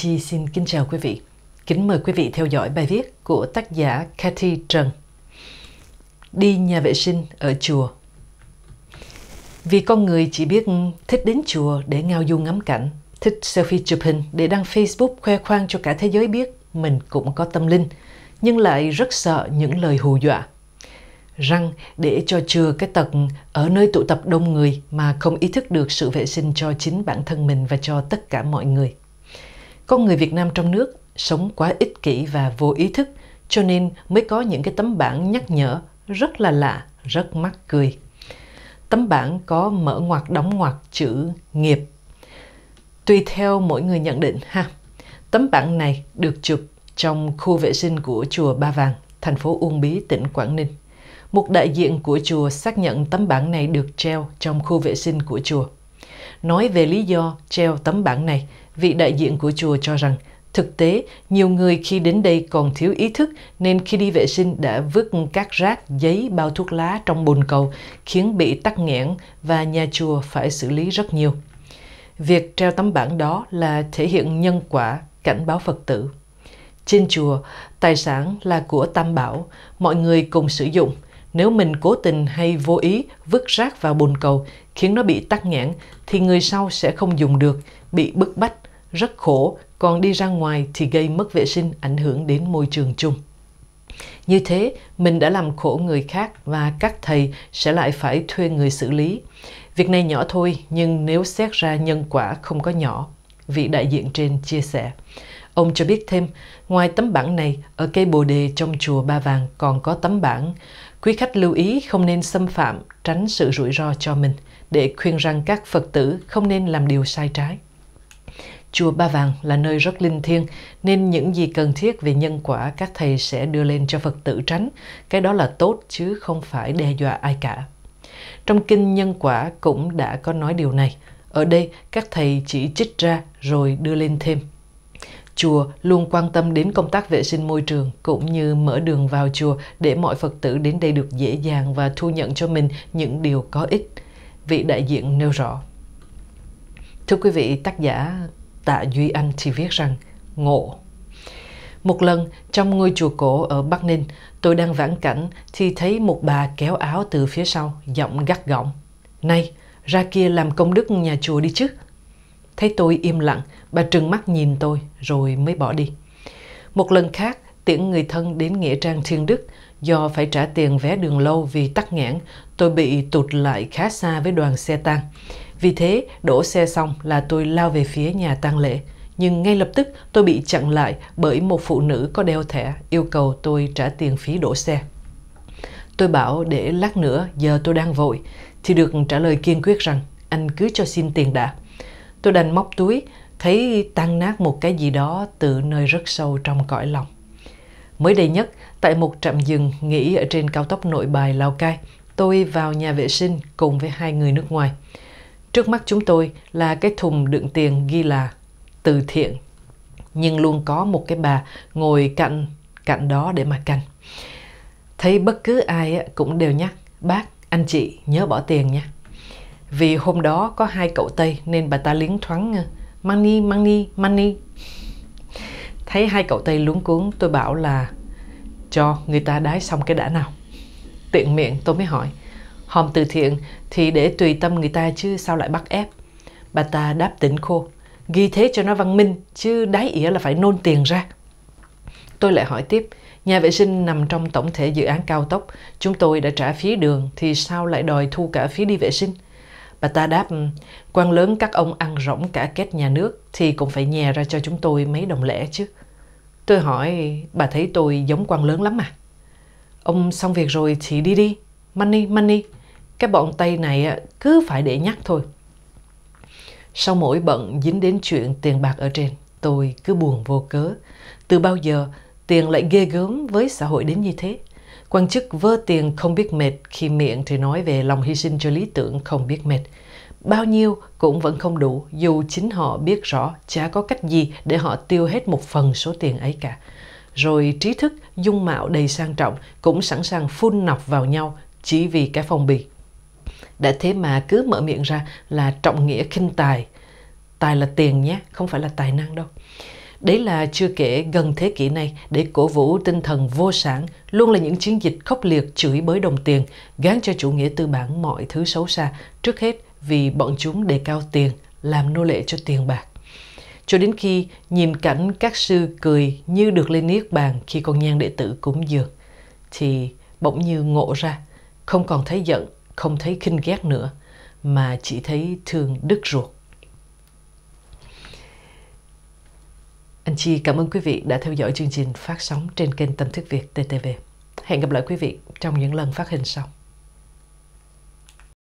Chi xin kính chào quý vị. Kính mời quý vị theo dõi bài viết của tác giả Cathy Trần. Đi nhà vệ sinh ở chùa. Vì con người chỉ biết thích đến chùa để ngao du ngắm cảnh, thích selfie chụp hình để đăng Facebook khoe khoang cho cả thế giới biết mình cũng có tâm linh, nhưng lại rất sợ những lời hù dọa. rằng để cho chừa cái tật ở nơi tụ tập đông người mà không ý thức được sự vệ sinh cho chính bản thân mình và cho tất cả mọi người. Con người Việt Nam trong nước sống quá ích kỷ và vô ý thức, cho nên mới có những cái tấm bảng nhắc nhở rất là lạ, rất mắc cười. Tấm bảng có mở ngoặc đóng ngoặc chữ nghiệp. Tùy theo mỗi người nhận định ha. Tấm bảng này được chụp trong khu vệ sinh của chùa Ba Vàng, thành phố Uông Bí, tỉnh Quảng Ninh. Một đại diện của chùa xác nhận tấm bảng này được treo trong khu vệ sinh của chùa. Nói về lý do treo tấm bảng này vị đại diện của chùa cho rằng Thực tế, nhiều người khi đến đây còn thiếu ý thức nên khi đi vệ sinh đã vứt các rác, giấy, bao thuốc lá trong bồn cầu, khiến bị tắc nghẽn và nhà chùa phải xử lý rất nhiều. Việc treo tấm bảng đó là thể hiện nhân quả, cảnh báo Phật tử. Trên chùa, tài sản là của Tam Bảo, mọi người cùng sử dụng, nếu mình cố tình hay vô ý vứt rác vào bồn cầu khiến nó bị tắc nghẽn thì người sau sẽ không dùng được, bị bức bách, rất khổ, còn đi ra ngoài thì gây mất vệ sinh ảnh hưởng đến môi trường chung. Như thế, mình đã làm khổ người khác và các thầy sẽ lại phải thuê người xử lý. Việc này nhỏ thôi, nhưng nếu xét ra nhân quả không có nhỏ, vị đại diện trên chia sẻ. Ông cho biết thêm, ngoài tấm bảng này, ở cây Bồ Đề trong chùa Ba Vàng còn có tấm bảng. Quý khách lưu ý không nên xâm phạm, tránh sự rủi ro cho mình, để khuyên rằng các Phật tử không nên làm điều sai trái. Chùa Ba Vàng là nơi rất linh thiêng, nên những gì cần thiết về nhân quả các thầy sẽ đưa lên cho Phật tử tránh. Cái đó là tốt chứ không phải đe dọa ai cả. Trong kinh nhân quả cũng đã có nói điều này. Ở đây các thầy chỉ trích ra rồi đưa lên thêm chùa luôn quan tâm đến công tác vệ sinh môi trường cũng như mở đường vào chùa để mọi Phật tử đến đây được dễ dàng và thu nhận cho mình những điều có ích. Vị đại diện nêu rõ. Thưa quý vị, tác giả Tạ Duy Anh thì viết rằng ngộ. Một lần trong ngôi chùa cổ ở Bắc Ninh, tôi đang vãn cảnh thì thấy một bà kéo áo từ phía sau, giọng gắt gỏng. Này, ra kia làm công đức nhà chùa đi chứ Thấy tôi im lặng, bà trừng mắt nhìn tôi rồi mới bỏ đi. Một lần khác, tiễn người thân đến Nghĩa Trang Thiên Đức. Do phải trả tiền vé đường lâu vì tắc nghẽn, tôi bị tụt lại khá xa với đoàn xe tang. Vì thế, đổ xe xong là tôi lao về phía nhà tang lễ. Nhưng ngay lập tức tôi bị chặn lại bởi một phụ nữ có đeo thẻ yêu cầu tôi trả tiền phí đổ xe. Tôi bảo để lát nữa, giờ tôi đang vội, thì được trả lời kiên quyết rằng anh cứ cho xin tiền đã. Tôi đành móc túi, thấy tan nát một cái gì đó từ nơi rất sâu trong cõi lòng. Mới đây nhất, tại một trạm dừng nghỉ ở trên cao tốc nội bài Lào Cai, tôi vào nhà vệ sinh cùng với hai người nước ngoài. Trước mắt chúng tôi là cái thùng đựng tiền ghi là từ thiện, nhưng luôn có một cái bà ngồi cạnh cạnh đó để mà canh. Thấy bất cứ ai cũng đều nhắc, bác, anh chị nhớ bỏ tiền nha. Vì hôm đó có hai cậu Tây nên bà ta liếng thoáng à, money, money, money. Thấy hai cậu Tây luống cuống tôi bảo là cho người ta đái xong cái đã nào. Tiện miệng tôi mới hỏi hòm từ thiện thì để tùy tâm người ta chứ sao lại bắt ép. Bà ta đáp tỉnh khô ghi thế cho nó văn minh chứ đái ỉa là phải nôn tiền ra. Tôi lại hỏi tiếp, nhà vệ sinh nằm trong tổng thể dự án cao tốc, chúng tôi đã trả phí đường thì sao lại đòi thu cả phí đi vệ sinh? Bà ta đáp, ừ, quan lớn các ông ăn rỗng cả két nhà nước thì cũng phải nhè ra cho chúng tôi mấy đồng lẻ chứ. Tôi hỏi, bà thấy tôi giống quan lớn lắm à? Ông xong việc rồi thì đi đi, money, money. Cái bọn Tây này cứ phải để nhắc thôi. Sau mỗi bận dính đến chuyện tiền bạc ở trên, tôi cứ buồn vô cớ. Từ bao giờ tiền lại ghê gớm với xã hội đến như thế? Quan chức vơ tiền không biết mệt khi miệng thì nói về lòng hy sinh cho lý tưởng không biết mệt. Bao nhiêu cũng vẫn không đủ dù chính họ biết rõ chả có cách gì để họ tiêu hết một phần số tiền ấy cả. Rồi trí thức, dung mạo đầy sang trọng cũng sẵn sàng phun nọc vào nhau chỉ vì cái phong bì. Đã thế mà cứ mở miệng ra là trọng nghĩa khinh tài. Tài là tiền nhé, không phải là tài năng đâu. Đấy là chưa kể gần thế kỷ này, để cổ vũ tinh thần vô sản, luôn là những chiến dịch khốc liệt chửi bới đồng tiền, gán cho chủ nghĩa tư bản mọi thứ xấu xa, trước hết vì bọn chúng đề cao tiền, làm nô lệ cho tiền bạc. Cho đến khi nhìn cảnh các sư cười như được lên niết bàn khi con nhan đệ tử cúng dường, thì bỗng như ngộ ra, không còn thấy giận, không thấy khinh ghét nữa, mà chỉ thấy thương đứt ruột. Anh Chi cảm ơn quý vị đã theo dõi chương trình phát sóng trên kênh Tâm Thức Việt TTV. Hẹn gặp lại quý vị trong những lần phát hình sau.